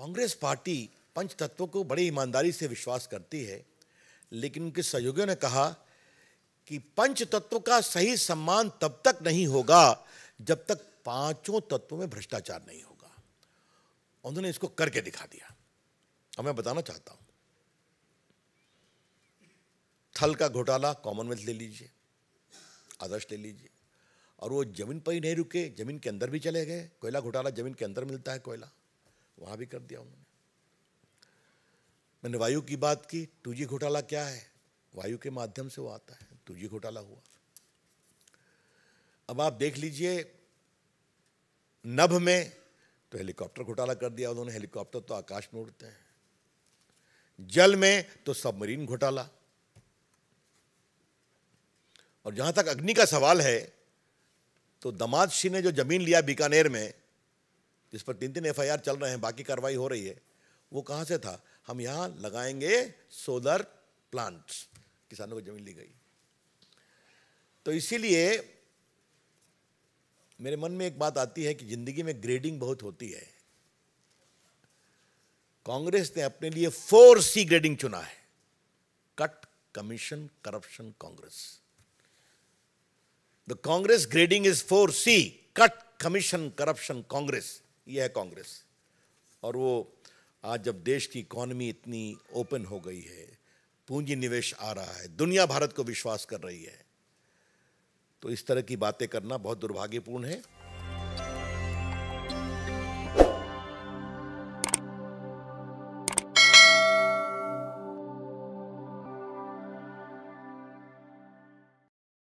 Congress party पंच तत्वों को बड़ी ईमानदारी से विश्वास करती है लेकिन उनके सहयोगियों ने कहा कि पंच तत्व का सही सम्मान तब तक नहीं होगा जब तक पांचों तत्वों में भ्रष्टाचार नहीं होगा उन्होंने इसको करके दिखा दिया अब मैं बताना चाहता हूं थल का घोटाला कॉमनवेल्थ ले लीजिए आदर्श ले लीजिए और वो जमीन पर ही नहीं रुके जमीन के अंदर भी चले गए कोयला घोटाला जमीन के अंदर मिलता है कोयला वहां भी कर दिया उन्होंने मैंने वायु की बात की टू घोटाला क्या है वायु के माध्यम से वो आता है टू घोटाला हुआ अब आप देख लीजिए नभ में तो हेलीकॉप्टर घोटाला कर दिया उन्होंने हेलीकॉप्टर तो आकाश में उड़ते हैं जल में तो सबमरीन घोटाला और जहां तक अग्नि का सवाल है तो दमाद सिंह ने जो जमीन लिया बीकानेर में जिस पर तीन तीन एफ चल रहे हैं बाकी कार्रवाई हो रही है वो कहाँ से था हम यहाँ लगाएंगे सोलर प्लांट्स किसानों को जमीन ली गई तो इसीलिए मेरे मन में एक बात आती है कि जिंदगी में ग्रेडिंग बहुत होती है कांग्रेस ने अपने लिए फोर सी ग्रेडिंग चुना है cut commission corruption Congress the Congress grading is four C cut commission corruption Congress यह है कांग्रेस और वो आज जब देश की इकॉनमी इतनी ओपन हो गई है पूंजी निवेश आ रहा है दुनिया भारत को विश्वास कर रही है तो इस तरह की बातें करना बहुत दुर्भाग्यपूर्ण है